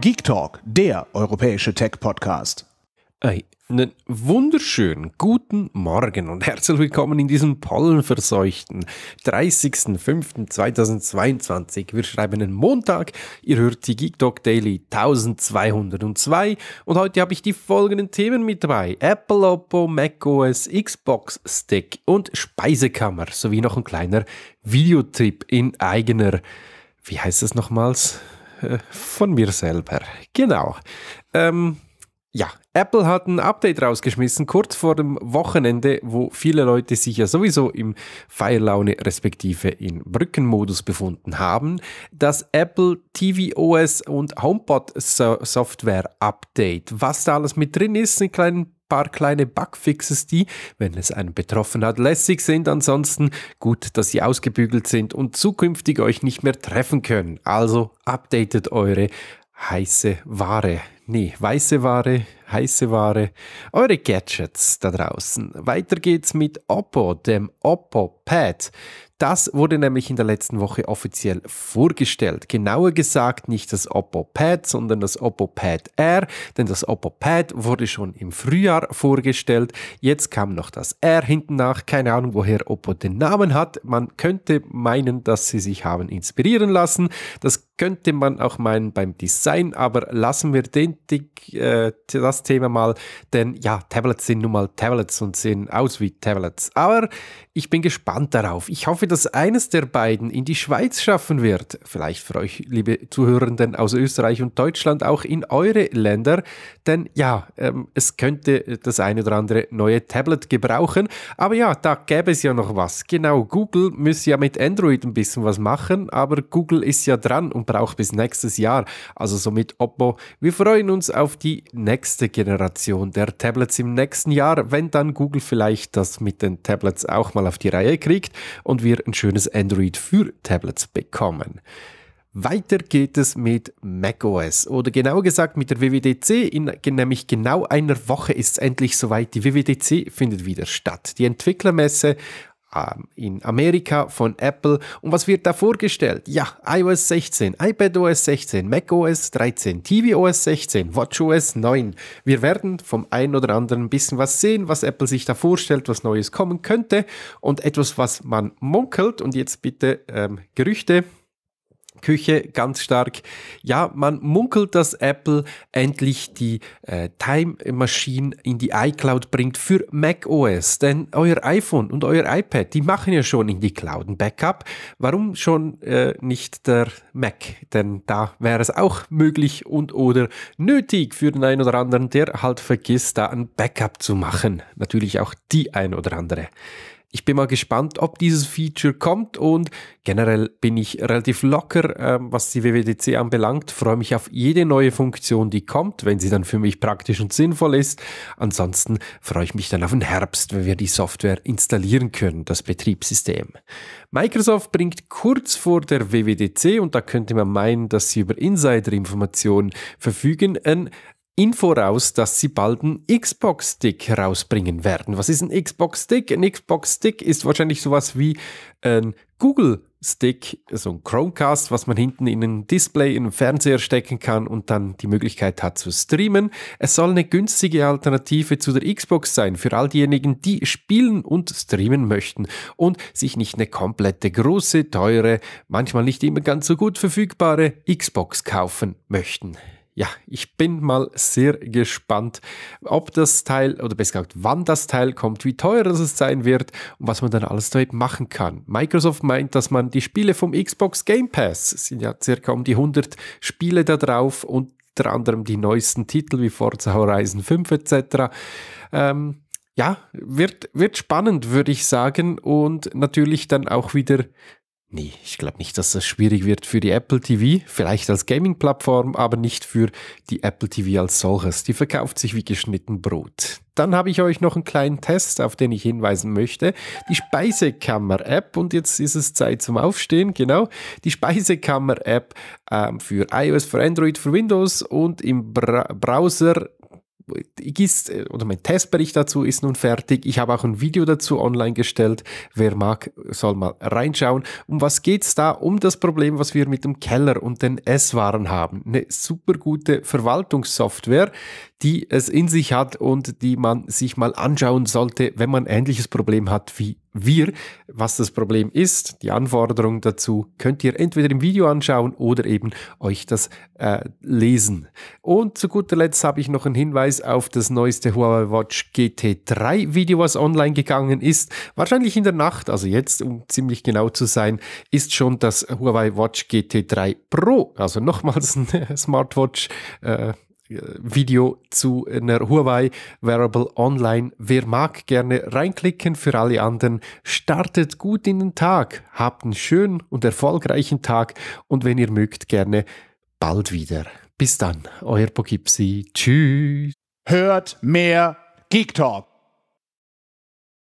Geek Talk, der europäische Tech-Podcast. Einen wunderschönen guten Morgen und herzlich willkommen in diesem pollenverseuchten 30.05.2022. Wir schreiben einen Montag. Ihr hört die Geek Talk Daily 1202 und heute habe ich die folgenden Themen mit dabei: Apple Oppo, macOS, Xbox Stick und Speisekammer sowie noch ein kleiner Videotrip in eigener, wie heißt es nochmals? von mir selber. Genau. Ähm, ja, Apple hat ein Update rausgeschmissen, kurz vor dem Wochenende, wo viele Leute sich ja sowieso im Feierlaune respektive in Brückenmodus befunden haben. Das Apple TVOS und HomePod Software Update. Was da alles mit drin ist, einen kleinen paar kleine Bugfixes, die, wenn es einen betroffen hat, lässig sind. Ansonsten gut, dass sie ausgebügelt sind und zukünftig euch nicht mehr treffen können. Also updatet eure heiße Ware. Nee, weiße Ware, heiße Ware. Eure Gadgets da draußen. Weiter geht's mit Oppo, dem Oppo Pad. Das wurde nämlich in der letzten Woche offiziell vorgestellt. Genauer gesagt nicht das Oppo Pad, sondern das Oppo Pad R, denn das Oppo Pad wurde schon im Frühjahr vorgestellt. Jetzt kam noch das R hinten nach. Keine Ahnung, woher Oppo den Namen hat. Man könnte meinen, dass sie sich haben inspirieren lassen. Das könnte man auch meinen beim Design, aber lassen wir den, äh, das Thema mal, denn ja, Tablets sind nun mal Tablets und sehen aus wie Tablets. Aber ich bin gespannt darauf. Ich hoffe, dass eines der beiden in die Schweiz schaffen wird. Vielleicht für euch, liebe Zuhörenden aus Österreich und Deutschland, auch in eure Länder, denn ja, ähm, es könnte das eine oder andere neue Tablet gebrauchen. Aber ja, da gäbe es ja noch was. Genau, Google müsste ja mit Android ein bisschen was machen, aber Google ist ja dran und braucht bis nächstes Jahr. Also somit Oppo, wir freuen uns auf die nächste Generation der Tablets im nächsten Jahr, wenn dann Google vielleicht das mit den Tablets auch mal auf die Reihe kriegt und wir ein schönes Android für Tablets bekommen. Weiter geht es mit macOS oder genauer gesagt mit der WWDC. In nämlich genau einer Woche ist es endlich soweit. Die WWDC findet wieder statt. Die Entwicklermesse ähm, in Amerika von Apple. Und was wird da vorgestellt? Ja, iOS 16, iPadOS 16, macOS 13, tvOS 16, watchOS 9. Wir werden vom einen oder anderen ein bisschen was sehen, was Apple sich da vorstellt, was Neues kommen könnte und etwas, was man munkelt. Und jetzt bitte ähm, Gerüchte. Küche ganz stark. Ja, man munkelt, dass Apple endlich die äh, Time Machine in die iCloud bringt für macOS. Denn euer iPhone und euer iPad, die machen ja schon in die Cloud ein Backup. Warum schon äh, nicht der Mac? Denn da wäre es auch möglich und oder nötig für den einen oder anderen, der halt vergisst, da ein Backup zu machen. Natürlich auch die ein oder andere ich bin mal gespannt, ob dieses Feature kommt und generell bin ich relativ locker, äh, was die WWDC anbelangt. Freue mich auf jede neue Funktion, die kommt, wenn sie dann für mich praktisch und sinnvoll ist. Ansonsten freue ich mich dann auf den Herbst, wenn wir die Software installieren können, das Betriebssystem. Microsoft bringt kurz vor der WWDC, und da könnte man meinen, dass sie über Insider-Informationen verfügen, ein in Voraus, dass sie bald einen Xbox-Stick rausbringen werden. Was ist ein Xbox-Stick? Ein Xbox-Stick ist wahrscheinlich sowas wie ein Google Stick, so ein Chromecast, was man hinten in ein Display, in einen Fernseher stecken kann und dann die Möglichkeit hat zu streamen. Es soll eine günstige Alternative zu der Xbox sein für all diejenigen, die spielen und streamen möchten und sich nicht eine komplette große, teure, manchmal nicht immer ganz so gut verfügbare Xbox kaufen möchten ja, ich bin mal sehr gespannt, ob das Teil oder besser gesagt, wann das Teil kommt, wie teuer es sein wird und was man dann alles damit machen kann. Microsoft meint, dass man die Spiele vom Xbox Game Pass, sind ja circa um die 100 Spiele da drauf und unter anderem die neuesten Titel wie Forza Horizon 5 etc. Ähm, ja, wird, wird spannend, würde ich sagen. Und natürlich dann auch wieder Nee, ich glaube nicht, dass das schwierig wird für die Apple TV, vielleicht als Gaming-Plattform, aber nicht für die Apple TV als solches. Die verkauft sich wie geschnitten Brot. Dann habe ich euch noch einen kleinen Test, auf den ich hinweisen möchte. Die Speisekammer-App, und jetzt ist es Zeit zum Aufstehen, genau. Die Speisekammer-App ähm, für iOS, für Android, für Windows und im Bra Browser ist, äh, oder mein Testbericht dazu ist nun fertig. Ich habe auch ein Video dazu online gestellt. Wer mag, soll mal reinschauen. Um was geht's da? Um das Problem, was wir mit dem Keller und den S-Waren haben. Eine super gute Verwaltungssoftware, die es in sich hat und die man sich mal anschauen sollte, wenn man ein ähnliches Problem hat wie wir. Was das Problem ist, die Anforderungen dazu, könnt ihr entweder im Video anschauen oder eben euch das äh, lesen. Und zu guter Letzt habe ich noch einen Hinweis auf das neueste Huawei Watch GT3 Video, was online gegangen ist. Wahrscheinlich in der Nacht, also jetzt, um ziemlich genau zu sein, ist schon das Huawei Watch GT3 Pro, also nochmals ein Smartwatch. Äh, Video zu einer Huawei Wearable Online. Wer mag, gerne reinklicken. Für alle anderen, startet gut in den Tag, habt einen schönen und erfolgreichen Tag und wenn ihr mögt, gerne bald wieder. Bis dann, euer Pogipsi. Tschüss. Hört mehr Geek Talk.